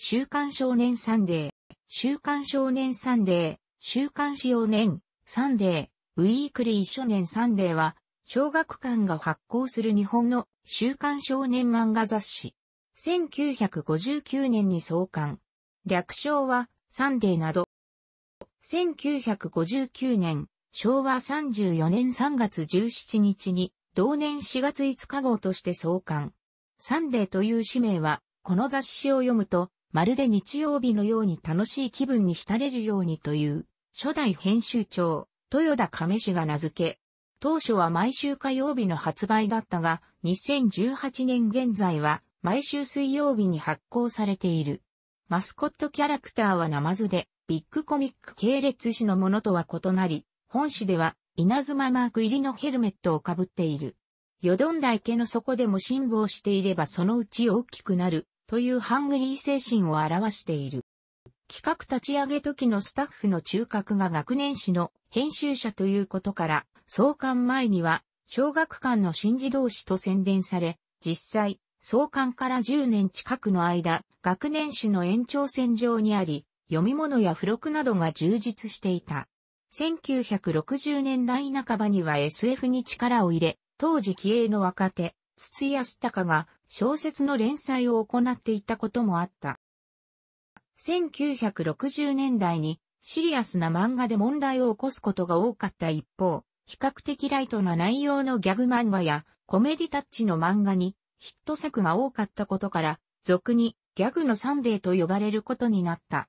週刊少年サンデー、週刊少年サンデー、週刊少年、サンデー、ウィークリー少年サンデーは、小学館が発行する日本の週刊少年漫画雑誌。1959年に創刊。略称は、サンデーなど。1959年、昭和34年3月17日に、同年4月5日号として創刊。サンデーという氏名は、この雑誌を読むと、まるで日曜日のように楽しい気分に浸れるようにという、初代編集長、豊田亀氏が名付け、当初は毎週火曜日の発売だったが、2018年現在は毎週水曜日に発行されている。マスコットキャラクターはナマズで、ビッグコミック系列誌のものとは異なり、本誌では稲妻マーク入りのヘルメットをかぶっている。よどんだ池の底でも辛抱していればそのうち大きくなるというハングリー精神を表している。企画立ち上げ時のスタッフの中核が学年誌の編集者ということから、創刊前には小学館の新児同士と宣伝され、実際、創刊から10年近くの間、学年誌の延長線上にあり、読み物や付録などが充実していた。1960年代半ばには SF に力を入れ、当時気鋭の若手、筒安隆が小説の連載を行っていたこともあった。1960年代にシリアスな漫画で問題を起こすことが多かった一方、比較的ライトな内容のギャグ漫画やコメディタッチの漫画にヒット作が多かったことから、俗にギャグのサンデーと呼ばれることになった。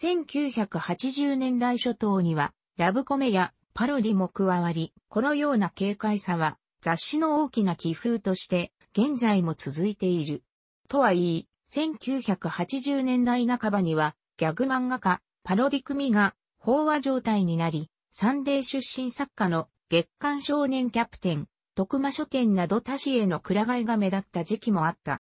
1980年代初頭にはラブコメやパロディも加わり、このような軽快さは雑誌の大きな寄風として現在も続いている。とはいい、1980年代半ばには、ギャグ漫画家、パロディ組が、飽和状態になり、サンデー出身作家の月刊少年キャプテン、徳間書店など他市へのくら替えが目立った時期もあった。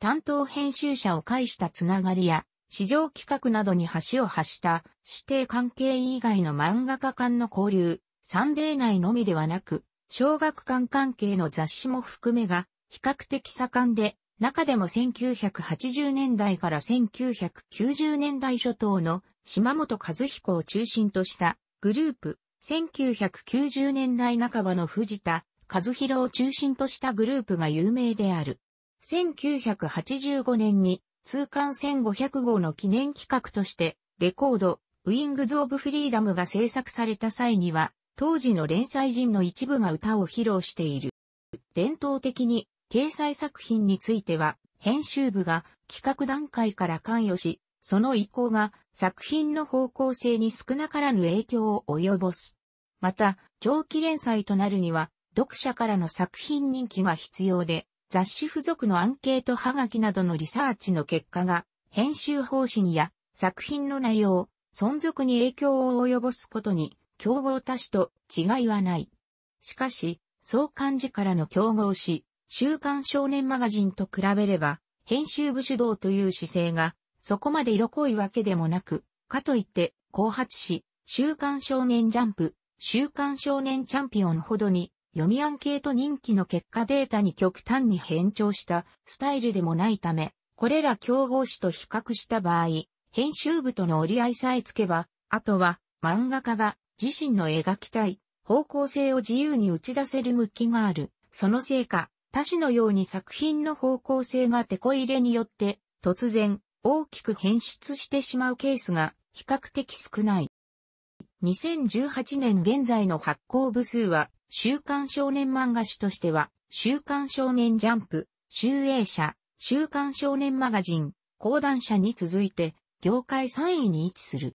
担当編集者を介したつながりや、市場企画などに橋を発した指定関係以外の漫画家間の交流、サンデー内のみではなく、小学館関係の雑誌も含めが比較的盛んで、中でも1980年代から1990年代初頭の島本和彦を中心としたグループ、1990年代半ばの藤田和弘を中心としたグループが有名である。1985年に通貫1500号の記念企画としてレコード、ウィングズ・オブ・フリーダムが制作された際には、当時の連載人の一部が歌を披露している。伝統的に掲載作品については、編集部が企画段階から関与し、その意向が作品の方向性に少なからぬ影響を及ぼす。また、長期連載となるには、読者からの作品人気が必要で、雑誌付属のアンケートはがきなどのリサーチの結果が、編集方針や作品の内容、存続に影響を及ぼすことに、競合他種と違いはない。しかし、相関時からの競合し、週刊少年マガジンと比べれば、編集部主導という姿勢が、そこまで色濃いわけでもなく、かといって、後発誌、週刊少年ジャンプ、週刊少年チャンピオンほどに、読みアンケート人気の結果データに極端に変調したスタイルでもないため、これら競合誌と比較した場合、編集部との折り合いさえつけば、あとは漫画家が自身の描きたい方向性を自由に打ち出せる向きがある。そのせいか、他種のように作品の方向性がテこ入れによって突然大きく変質してしまうケースが比較的少ない。2018年現在の発行部数は週刊少年漫画誌としては週刊少年ジャンプ、集英社、週刊少年マガジン、講談社に続いて業界3位に位置する。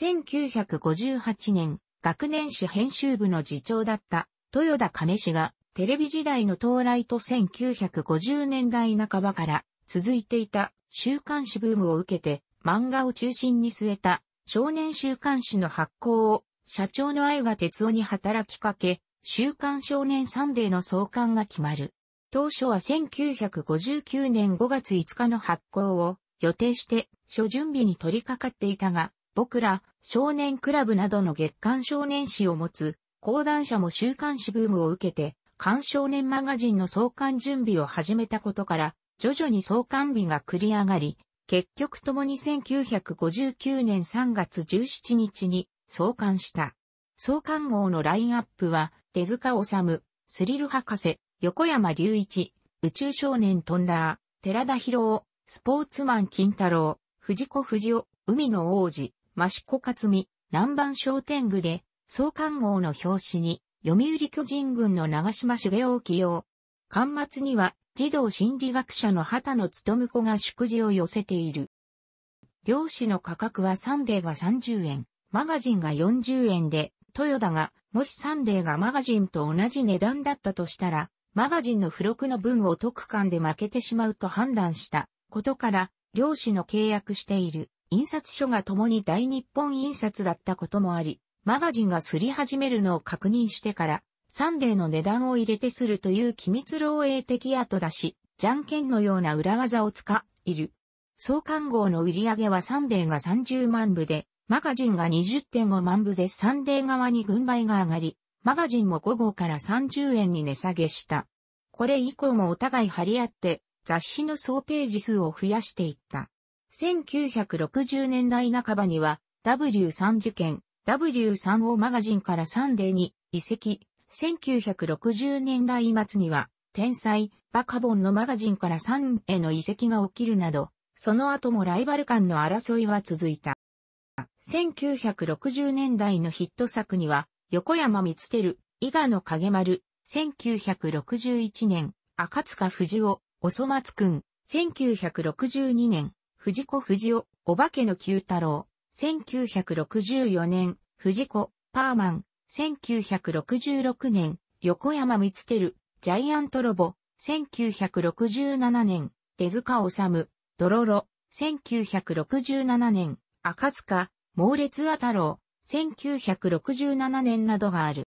1958年学年誌編集部の次長だった豊田亀氏がテレビ時代の到来と1950年代半ばから続いていた週刊誌ブームを受けて漫画を中心に据えた少年週刊誌の発行を社長の愛が哲夫に働きかけ、週刊少年サンデーの創刊が決まる。当初は1959年5月5日の発行を予定して初準備に取り掛かっていたが、僕ら少年クラブなどの月刊少年誌を持つ講談社も週刊誌ブームを受けて関少年マガジンの創刊準備を始めたことから、徐々に創刊日が繰り上がり、結局ともに1959年3月17日に創刊した。創刊号のラインアップは、手塚治虫、スリル博士、横山隆一、宇宙少年トンダー、寺田博夫、スポーツマン金太郎、藤子不二雄、海の王子、益子克美、南蛮商店具で、創刊号の表紙に、読売巨人軍の長島茂雄起用。巻末には、児童心理学者の畑野務子が祝辞を寄せている。漁師の価格はサンデーが30円、マガジンが40円で、豊田が、もしサンデーがマガジンと同じ値段だったとしたら、マガジンの付録の分を特間で負けてしまうと判断したことから、漁師の契約している印刷所が共に大日本印刷だったこともあり、マガジンがすり始めるのを確認してから、サンデーの値段を入れてするという機密漏洩的後出し、じゃんけんのような裏技を使っている。創刊号の売り上げはサンデーが30万部で、マガジンが20.5万部でサンデー側に軍配が上がり、マガジンも5号から30円に値下げした。これ以降もお互い張り合って、雑誌の総ページ数を増やしていった。1960年代半ばには、W3 事件、W3O マガジンからサンデーに移籍。1960年代末には、天才、バカボンのマガジンからサンへの移籍が起きるなど、その後もライバル間の争いは続いた。1960年代のヒット作には、横山光る、伊賀の影丸、1961年、赤塚藤尾、おそ松くん、1962年、藤子藤尾、お化けの九太郎、1964年、藤子、パーマン、1966年、横山光る。ジャイアントロボ、1967年、手塚治虫、ドロロ、1967年、赤塚、猛烈ア太郎、1967年などがある。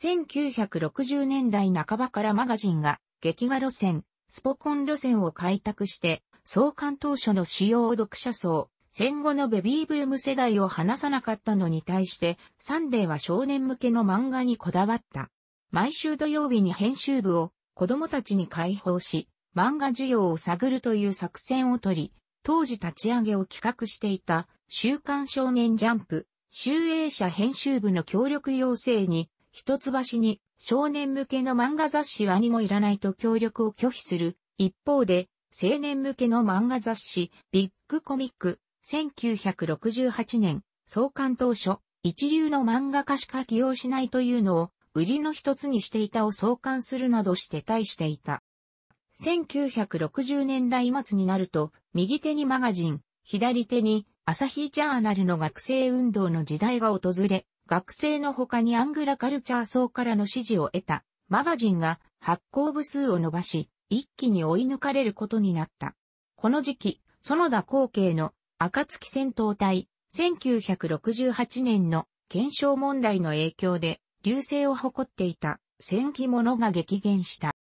1960年代半ばからマガジンが、劇画路線、スポコン路線を開拓して、創刊当初の主要読者層、戦後のベビーブーム世代を話さなかったのに対して、サンデーは少年向けの漫画にこだわった。毎週土曜日に編集部を子供たちに開放し、漫画需要を探るという作戦をとり、当時立ち上げを企画していた週刊少年ジャンプ、集英社編集部の協力要請に、一橋に少年向けの漫画雑誌はにもいらないと協力を拒否する。一方で、青年向けの漫画雑誌、ビッグコミック、1968年、創刊当初、一流の漫画家しか起用しないというのを、売りの一つにしていたを創刊するなどして対していた。1960年代末になると、右手にマガジン、左手に朝日ジャーナルの学生運動の時代が訪れ、学生の他にアングラカルチャー層からの支持を得た、マガジンが発行部数を伸ばし、一気に追い抜かれることになった。この時期、園田光景の暁戦闘隊、1968年の検証問題の影響で、流星を誇っていた戦記者が激減した。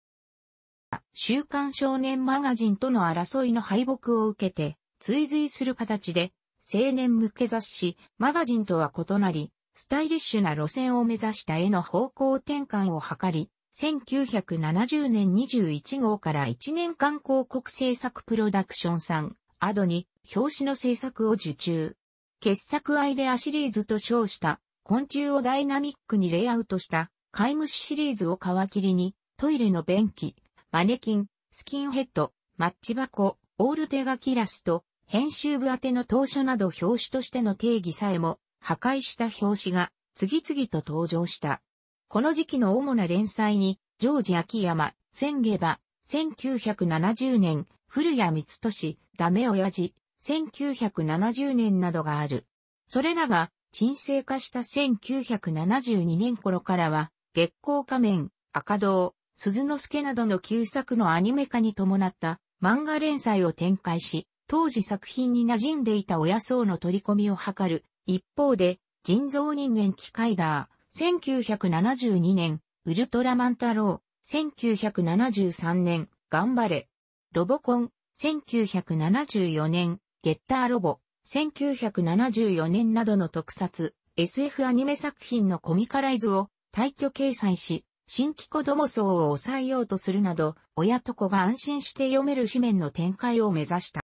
週刊少年マガジンとの争いの敗北を受けて、追随する形で、青年向け雑誌、マガジンとは異なり、スタイリッシュな路線を目指した絵の方向転換を図り、1970年21号から1年間広告制作プロダクションさん、アドに表紙の制作を受注。傑作アイデアシリーズと称した昆虫をダイナミックにレイアウトした飼い虫シリーズを皮切りにトイレの便器、マネキン、スキンヘッド、マッチ箱、オール手書きラスト、編集部宛ての当初など表紙としての定義さえも破壊した表紙が次々と登場した。この時期の主な連載に、ジョージ秋山、千下馬、1970年、古谷光俊、ダメ親父、1970年などがある。それらが、沈静化した1972年頃からは、月光仮面、赤道、鈴之助などの旧作のアニメ化に伴った漫画連載を展開し、当時作品に馴染んでいた親層の取り込みを図る。一方で、人造人間機械ダー、1972年、ウルトラマン太郎、1973年、頑張れ、ロボコン、1974年、ゲッターロボ、1974年などの特撮、SF アニメ作品のコミカライズを退去掲載し、新規子供層を抑えようとするなど、親と子が安心して読める紙面の展開を目指した。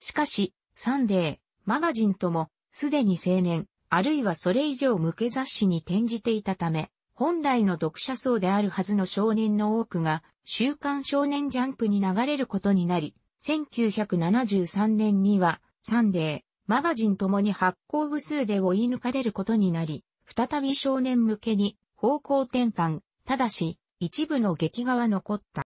しかし、サンデー、マガジンとも、すでに青年、あるいはそれ以上向け雑誌に転じていたため、本来の読者層であるはずの少年の多くが、週刊少年ジャンプに流れることになり、1973年には、サンデー、マガジンともに発行部数で追い抜かれることになり、再び少年向けに方向転換、ただし、一部の劇画は残った。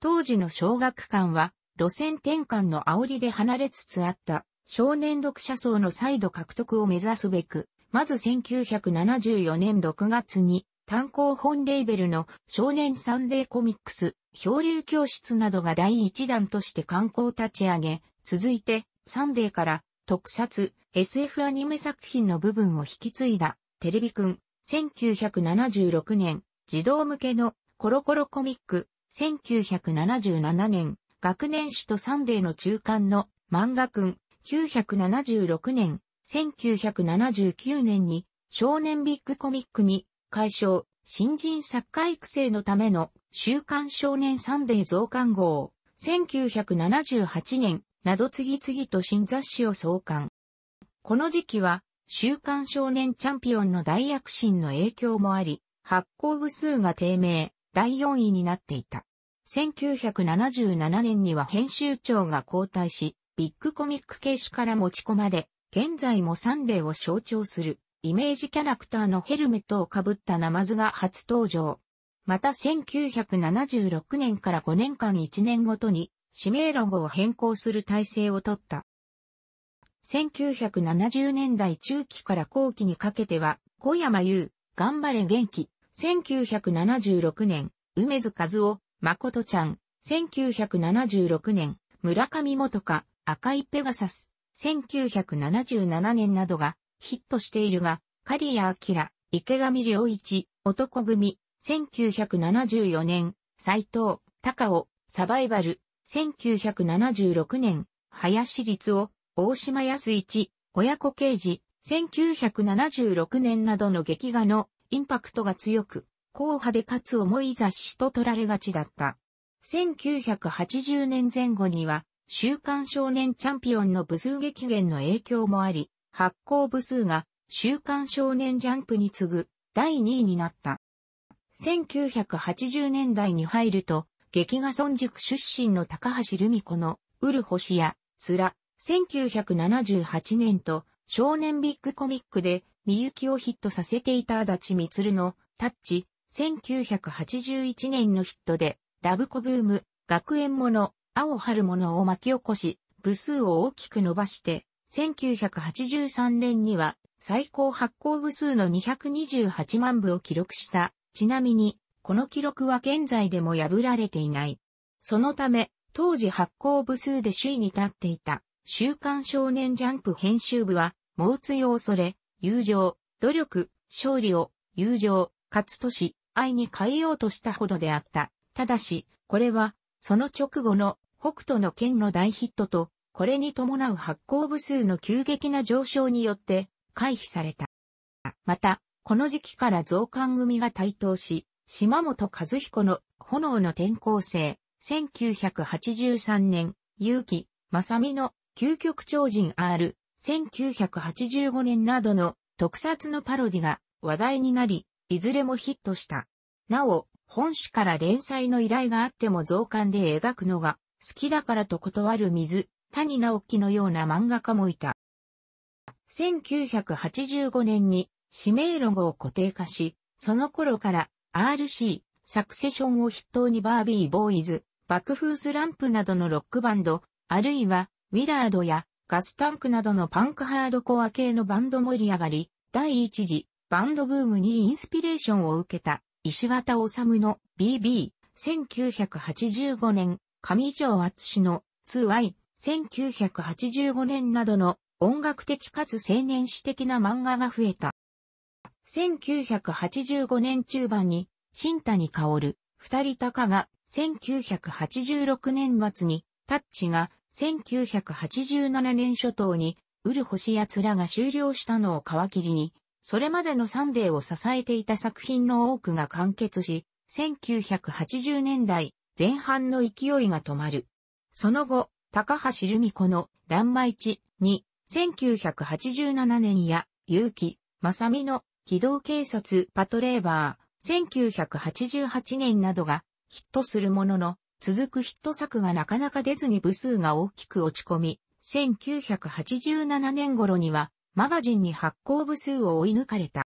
当時の小学館は、路線転換の煽りで離れつつあった、少年読者層の再度獲得を目指すべく、まず1974年6月に単行本レーベルの少年サンデーコミックス、漂流教室などが第一弾として刊行立ち上げ、続いてサンデーから特撮、SF アニメ作品の部分を引き継いだテレビくん、1976年、児童向けのコロコロコミック、1977年、学年誌とサンデーの中間の漫画くん、976年、1979年に少年ビッグコミックに解消、新人作家育成のための週刊少年サンデー増刊号、1978年など次々と新雑誌を創刊。この時期は週刊少年チャンピオンの大躍進の影響もあり、発行部数が低迷、第4位になっていた。1977年には編集長が交代し、ビッグコミック形式から持ち込まれ、現在もサンデーを象徴するイメージキャラクターのヘルメットをかぶったナマズが初登場。また1976年から5年間1年ごとに指名ロゴを変更する体制をとった。1970年代中期から後期にかけては、小山優、頑張れ元気、1976年、梅津和夫、誠ちゃん、1976年、村上元香、赤いペガサス、1977年などがヒットしているが、ア谷明、池上良一、男組、1974年、斎藤、高尾、サバイバル、1976年、林立夫、大島康一、親子刑事、1976年などの劇画のインパクトが強く、硬派でかつ重い雑誌と取られがちだった。1980年前後には、週刊少年チャンピオンの部数激減の影響もあり、発行部数が週刊少年ジャンプに次ぐ第2位になった。1980年代に入ると、劇画村塾出身の高橋留美子の、ウル星や、ツラ、1978年と、少年ビッグコミックで、みゆきをヒットさせていた足立みつるの、タッチ、1981年のヒットで、ラブコブーム、学園もの、青春物を巻き起こし、部数を大きく伸ばして、1983年には最高発行部数の228万部を記録した。ちなみに、この記録は現在でも破られていない。そのため、当時発行部数で首位に立っていた、週刊少年ジャンプ編集部は、猛追を恐れ、友情、努力、勝利を、友情、勝つとし、愛に変えようとしたほどであった。ただし、これは、その直後の北斗の剣の大ヒットと、これに伴う発行部数の急激な上昇によって回避された。また、この時期から増刊組が台頭し、島本和彦の炎の転校生、1983年、結城正美の究極超人 R、1985年などの特撮のパロディが話題になり、いずれもヒットした。なお、本誌から連載の依頼があっても増刊で描くのが好きだからと断る水、谷直樹のような漫画家もいた。1985年に指名ロゴを固定化し、その頃から RC、サクセションを筆頭にバービーボーイズ、爆風スランプなどのロックバンド、あるいはウィラードやガスタンクなどのパンクハードコア系のバンド盛り上がり、第一次バンドブームにインスピレーションを受けた石渡治の BB、1985年、上条厚の 2Y、1985年などの音楽的かつ青年史的な漫画が増えた。1985年中盤に、新谷薫、二人高が、1986年末に、タッチが、1987年初頭に、ウル星つらが終了したのを皮切りに、それまでのサンデーを支えていた作品の多くが完結し、1980年代前半の勢いが止まる。その後、高橋留美子の乱舞地に、1987年や、結城、正美の機動警察パトレーバー、1988年などがヒットするものの、続くヒット作がなかなか出ずに部数が大きく落ち込み、1987年頃にはマガジンに発行部数を追い抜かれた。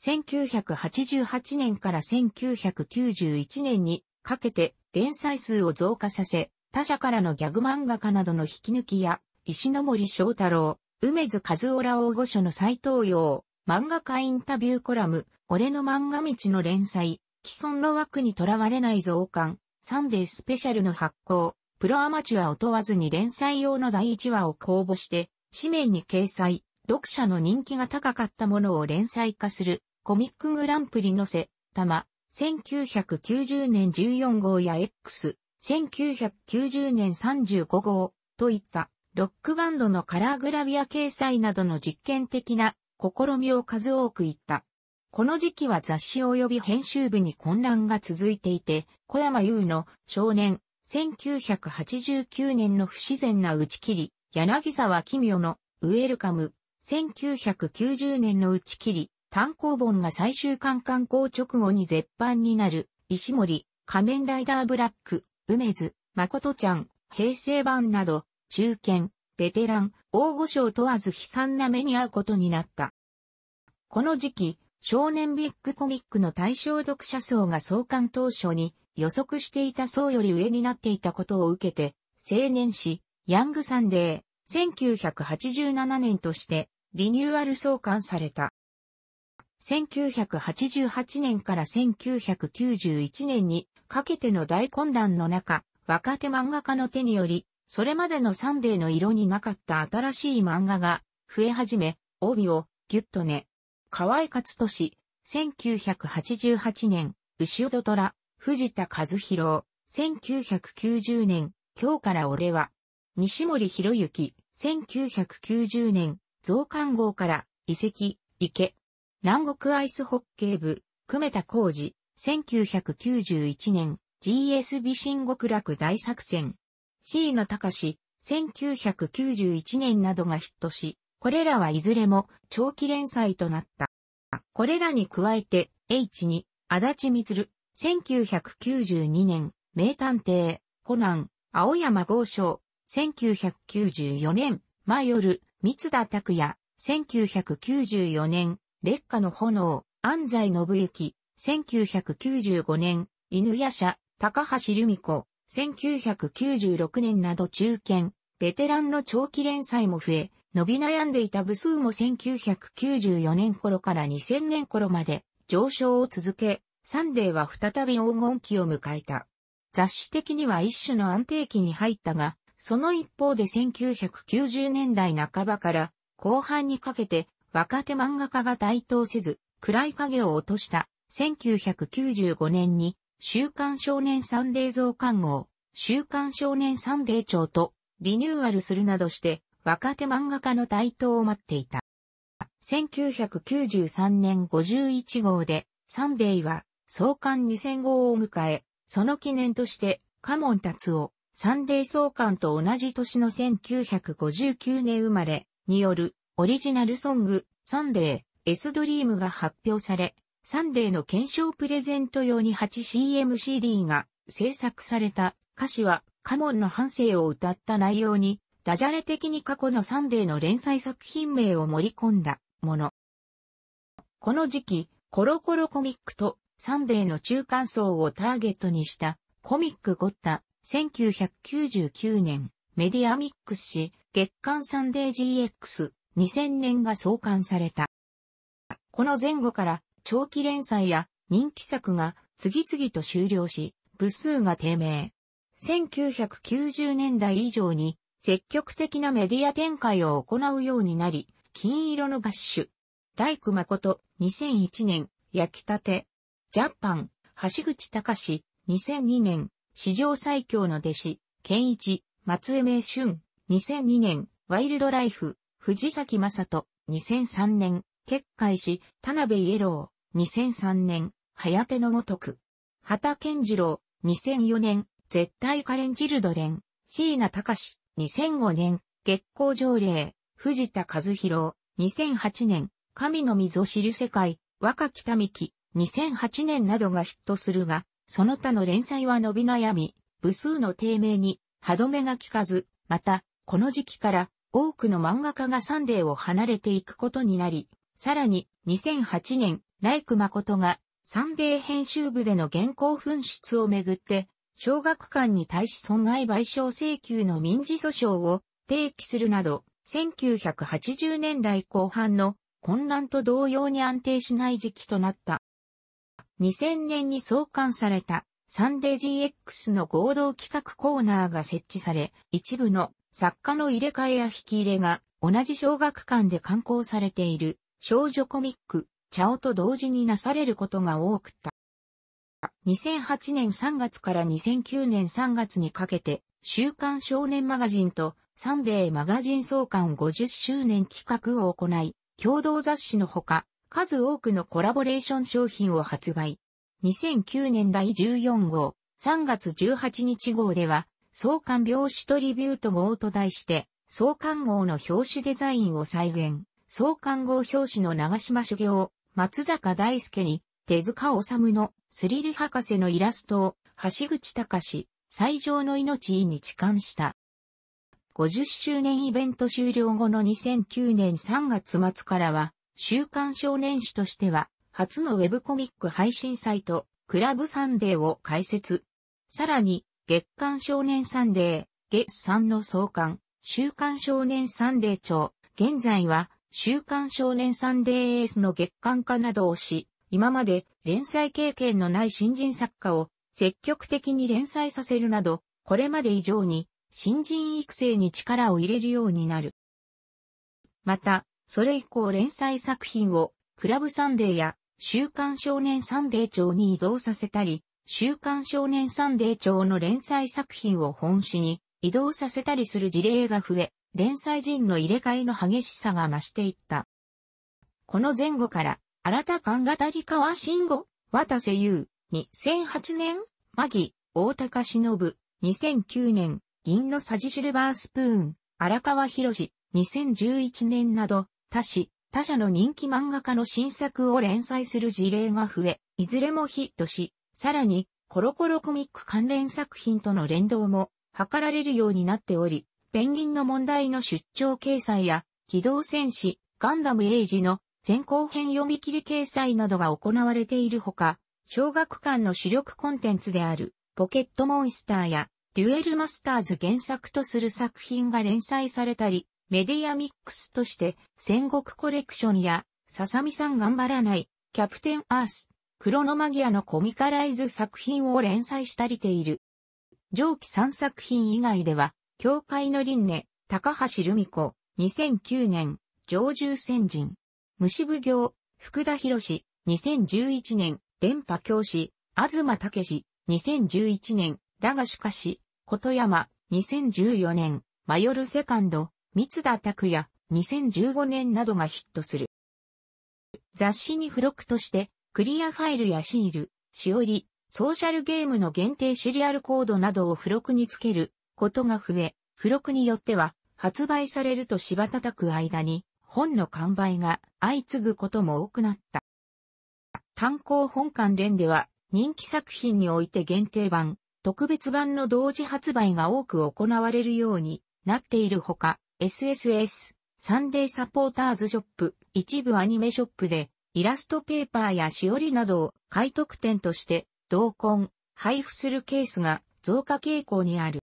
1988年から1991年にかけて連載数を増加させ、他社からのギャグ漫画家などの引き抜きや、石森章太郎、梅津和夫ら大御所の斎藤洋、漫画家インタビューコラム、俺の漫画道の連載、既存の枠にとらわれない増刊、サンデースペシャルの発行、プロアマチュアを問わずに連載用の第1話を公募して、紙面に掲載、読者の人気が高かったものを連載化するコミックグランプリのせ、たま、1990年14号や X、1990年35号といったロックバンドのカラーグラビア掲載などの実験的な試みを数多く言った。この時期は雑誌及び編集部に混乱が続いていて、小山優の少年、1989年の不自然な打ち切り、柳沢奇妙のウェルカム、1990年の打ち切り、単行本が最終巻刊行直後に絶版になる、石森、仮面ライダーブラック、梅津、誠ちゃん、平成版など、中堅、ベテラン、大御所問わず悲惨な目に遭うことになった。この時期、少年ビッグコミックの対象読者層が創刊当初に予測していた層より上になっていたことを受けて、青年誌、ヤングサンデー、1987年としてリニューアル創刊された。1988年から1991年にかけての大混乱の中、若手漫画家の手により、それまでのサンデーの色になかった新しい漫画が増え始め、帯をギュッとね。河合勝利、1988年、牛音虎、藤田和弘、1990年、今日から俺は、西森博之、1990年、増刊号から、遺跡、池。南国アイスホッケー部、久米田浩二、1991年、GSB 新極楽大作戦。C の隆、1991年などがヒットし、これらはいずれも長期連載となった。これらに加えて、H に、足立みつる、1992年、名探偵、コナン、青山豪昌、1994年、前夜、三田拓也、1994年、烈火の炎、安西信幸、1995年、犬夜叉、高橋留美子、1996年など中堅、ベテランの長期連載も増え、伸び悩んでいた部数も1994年頃から2000年頃まで上昇を続け、サンデーは再び黄金期を迎えた。雑誌的には一種の安定期に入ったが、その一方で1990年代半ばから後半にかけて若手漫画家が台頭せず暗い影を落とした1995年に週刊少年サンデー増刊号、週刊少年サンデー庁とリニューアルするなどして若手漫画家の台頭を待っていた。1993年51号でサンデーは創刊2000号を迎え、その記念としてカモン達夫、サンデー総監と同じ年の1959年生まれによるオリジナルソングサンデー S ドリームが発表され、サンデーの検証プレゼント用に 8CMCD が制作された歌詞はカモンの反省を歌った内容にダジャレ的に過去のサンデーの連載作品名を盛り込んだもの。この時期、コロコロコミックとサンデーの中間層をターゲットにしたコミックゴッタ1999年、メディアミックスし、月刊サンデー GX、2000年が創刊された。この前後から、長期連載や人気作が次々と終了し、部数が低迷。1990年代以上に積極的なメディア展開を行うようになり、金色のガッシュ。ライク誠、2001年、焼きたて。ジャパン、橋口隆史、2002年、史上最強の弟子、健一、松江明春、2002年、ワイルドライフ、藤崎正人、2003年、結界し、田辺イエロー、2003年、早手のごとく。畑健次郎、2004年、絶対カレンチルドレン、椎名隆、2005年、月光条例、藤田和弘、2008年、神の溝知る世界、若北民樹、2008年などがヒットするが、その他の連載は伸び悩み、部数の低迷に歯止めが効かず、また、この時期から多くの漫画家がサンデーを離れていくことになり、さらに2008年、ライク誠がサンデー編集部での原稿紛失をめぐって、小学館に対し損害賠償請求の民事訴訟を提起するなど、1980年代後半の混乱と同様に安定しない時期となった。2000年に創刊されたサンデー GX の合同企画コーナーが設置され、一部の作家の入れ替えや引き入れが同じ小学館で刊行されている少女コミック、チャオと同時になされることが多くった。2008年3月から2009年3月にかけて、週刊少年マガジンとサンデーマガジン創刊50周年企画を行い、共同雑誌のほか、数多くのコラボレーション商品を発売。2009年第14号、3月18日号では、創刊表紙トリビュート号と題して、創刊号の表紙デザインを再現。創刊号表紙の長島修行、松坂大輔に、手塚治虫のスリル博士のイラストを、橋口隆、最上の命に痴漢した。50周年イベント終了後の2009年3月末からは、週刊少年誌としては、初のウェブコミック配信サイト、クラブサンデーを開設。さらに、月刊少年サンデー、月産の創刊、週刊少年サンデー長、現在は、週刊少年サンデーエースの月刊化などをし、今まで連載経験のない新人作家を積極的に連載させるなど、これまで以上に新人育成に力を入れるようになる。また、それ以降連載作品をクラブサンデーや週刊少年サンデー帳に移動させたり、週刊少年サンデー帳の連載作品を本誌に移動させたりする事例が増え、連載人の入れ替えの激しさが増していった。この前後から、新田勘語り川慎吾、渡瀬優、2008年、マギ、大高忍、2009年、銀のさじシルバースプーン、荒川博士、2011年など、他し、他社の人気漫画家の新作を連載する事例が増え、いずれもヒットし、さらに、コロコロコミック関連作品との連動も図られるようになっており、ペンギンの問題の出張掲載や、機動戦士、ガンダムエイジの前後編読み切り掲載などが行われているほか、小学館の主力コンテンツである、ポケットモンスターや、デュエルマスターズ原作とする作品が連載されたり、メディアミックスとして戦国コレクションや、ささみさん頑張らない、キャプテンアース、クロノマギアのコミカライズ作品を連載したりている。上記3作品以外では、教会の輪廻、高橋留美子、2009年、上獣先人。虫奉行、福田博士、2011年、電波教師、東武史、2011年、だがしかし、琴山、2014年、迷るセカンド、三田拓也、2015年などがヒットする。雑誌に付録として、クリアファイルやシール、しおり、ソーシャルゲームの限定シリアルコードなどを付録につけることが増え、付録によっては発売されると芝叩く間に本の完売が相次ぐことも多くなった。単行本関連では人気作品において限定版、特別版の同時発売が多く行われるようになっているほか、SSS、サンデーサポーターズショップ、一部アニメショップで、イラストペーパーやしおりなどを買い得点として、同梱、配布するケースが増加傾向にある。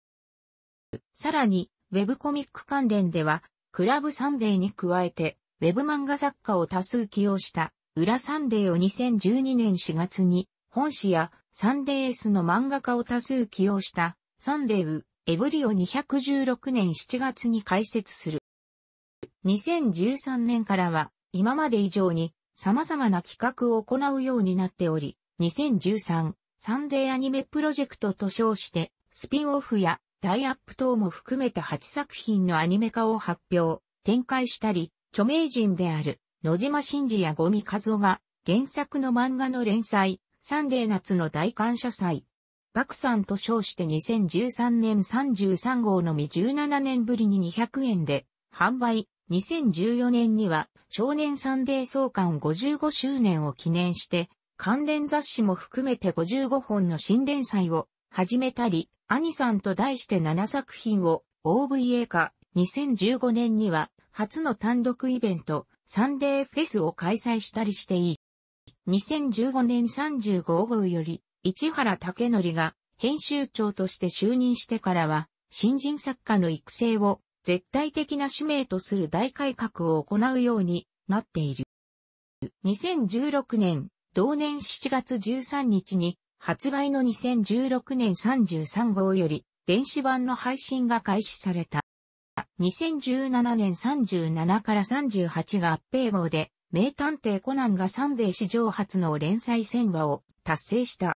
さらに、ウェブコミック関連では、クラブサンデーに加えて、ウェブ漫画作家を多数起用した、裏サンデーを2012年4月に、本誌やサンデー S の漫画家を多数起用した、サンデーウエブリオ216年7月に開設する。2013年からは、今まで以上に様々な企画を行うようになっており、2013サンデーアニメプロジェクトと称して、スピンオフやダイアップ等も含めた8作品のアニメ化を発表、展開したり、著名人である野島真司やゴミ和夫が原作の漫画の連載、サンデー夏の大感謝祭、クさんと称して2013年33号のみ17年ぶりに200円で販売。2014年には少年サンデー創刊55周年を記念して、関連雑誌も含めて55本の新連載を始めたり、兄さんと題して7作品を OVA 化。2015年には初の単独イベント、サンデーフェスを開催したりしていい。2015年35号より、市原武則が編集長として就任してからは、新人作家の育成を絶対的な使命とする大改革を行うようになっている。2016年、同年7月13日に発売の2016年33号より電子版の配信が開始された。2017年37から38が合併号で、名探偵コナンがサンデー史上初の連載1000話を達成した。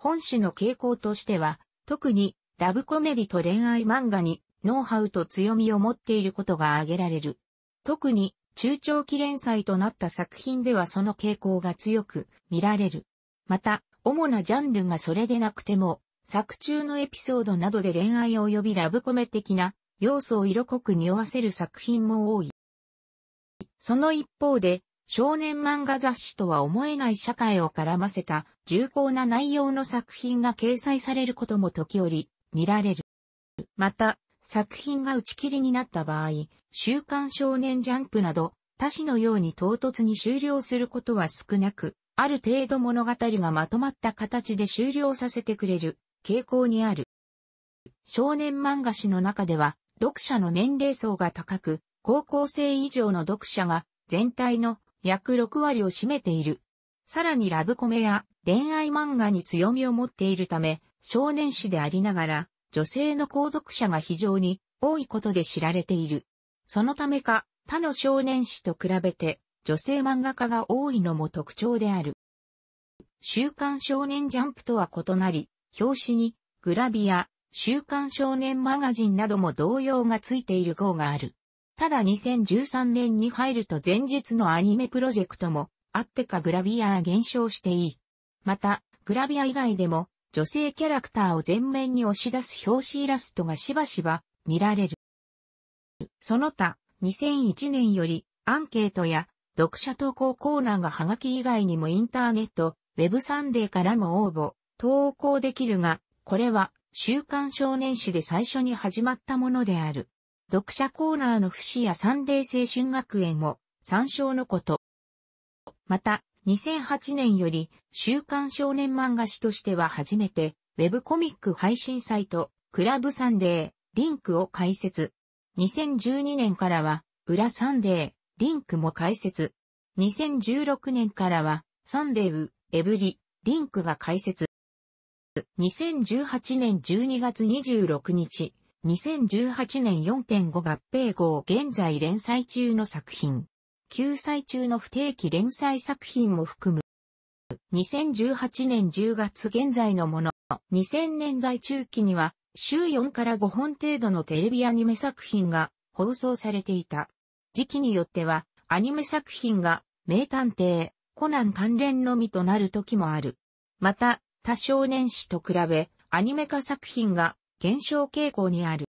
本誌の傾向としては、特にラブコメディと恋愛漫画にノウハウと強みを持っていることが挙げられる。特に中長期連載となった作品ではその傾向が強く見られる。また、主なジャンルがそれでなくても、作中のエピソードなどで恋愛及びラブコメ的な要素を色濃く匂わせる作品も多い。その一方で、少年漫画雑誌とは思えない社会を絡ませた重厚な内容の作品が掲載されることも時折見られる。また、作品が打ち切りになった場合、週刊少年ジャンプなど、他誌のように唐突に終了することは少なく、ある程度物語がまとまった形で終了させてくれる傾向にある。少年漫画誌の中では、読者の年齢層が高く、高校生以上の読者が全体の約6割を占めている。さらにラブコメや恋愛漫画に強みを持っているため、少年誌でありながら、女性の購読者が非常に多いことで知られている。そのためか、他の少年誌と比べて、女性漫画家が多いのも特徴である。週刊少年ジャンプとは異なり、表紙にグラビア、週刊少年マガジンなども同様がついている号がある。ただ2013年に入ると前述のアニメプロジェクトもあってかグラビアは減少していい。また、グラビア以外でも女性キャラクターを前面に押し出す表紙イラストがしばしば見られる。その他、2001年よりアンケートや読者投稿コーナーがハガキ以外にもインターネット、ウェブサンデーからも応募、投稿できるが、これは週刊少年誌で最初に始まったものである。読者コーナーの節やサンデー青春学園も参照のこと。また、2008年より週刊少年漫画誌としては初めて、ウェブコミック配信サイト、クラブサンデー、リンクを開設。2012年からは、裏サンデー、リンクも開設。2016年からは、サンデーウ、エブリ、リンクが開設。2018年12月26日、2018年4.5合併号現在連載中の作品。救済中の不定期連載作品も含む。2018年10月現在のもの。2000年代中期には週4から5本程度のテレビアニメ作品が放送されていた。時期によってはアニメ作品が名探偵、コナン関連のみとなる時もある。また、他少年誌と比べアニメ化作品が減少傾向にある。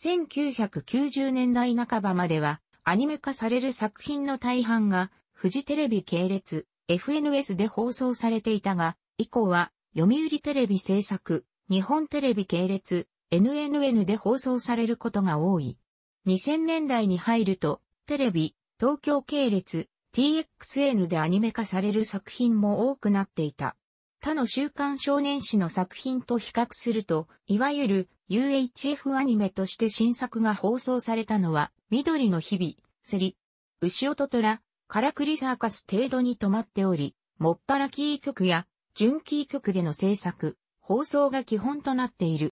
1990年代半ばまでは、アニメ化される作品の大半が、フジテレビ系列、FNS で放送されていたが、以降は、読売テレビ制作、日本テレビ系列、NNN で放送されることが多い。2000年代に入ると、テレビ、東京系列、TXN でアニメ化される作品も多くなっていた。他の週刊少年誌の作品と比較すると、いわゆる UHF アニメとして新作が放送されたのは、緑の日々、セリ、牛音虎、カラクリサーカス程度に止まっており、もっぱらキー局や、純キー局での制作、放送が基本となっている。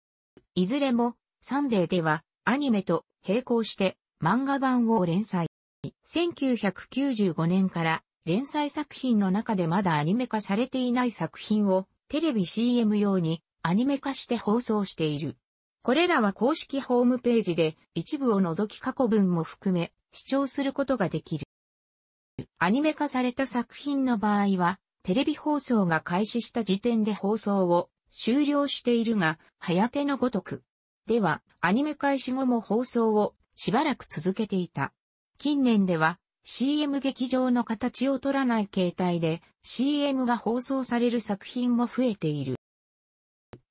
いずれも、サンデーでは、アニメと並行して、漫画版を連載。1995年から連載作品の中でまだアニメ化されていない作品をテレビ CM 用にアニメ化して放送している。これらは公式ホームページで一部を除き過去文も含め視聴することができる。アニメ化された作品の場合は、テレビ放送が開始した時点で放送を終了しているが、早手のごとく。では、アニメ開始後も放送をしばらく続けていた。近年では CM 劇場の形を取らない形態で CM が放送される作品も増えている。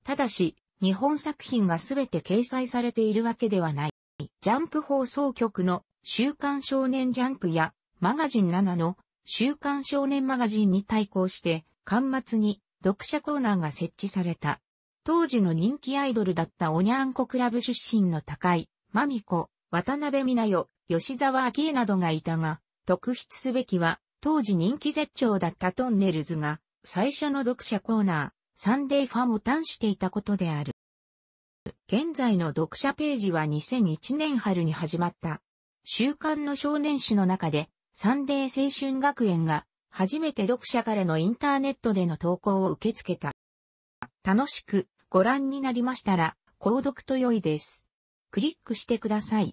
ただし、日本作品がすべて掲載されているわけではない。ジャンプ放送局の週刊少年ジャンプやマガジン7の週刊少年マガジンに対抗して、端末に読者コーナーが設置された。当時の人気アイドルだったおにゃんこクラブ出身の高井、まみこ、渡辺美奈代、吉沢明恵などがいたが、特筆すべきは、当時人気絶頂だったトンネルズが、最初の読者コーナー、サンデーファンを端していたことである。現在の読者ページは2001年春に始まった。週刊の少年誌の中で、サンデー青春学園が、初めて読者からのインターネットでの投稿を受け付けた。楽しくご覧になりましたら、購読と良いです。クリックしてください。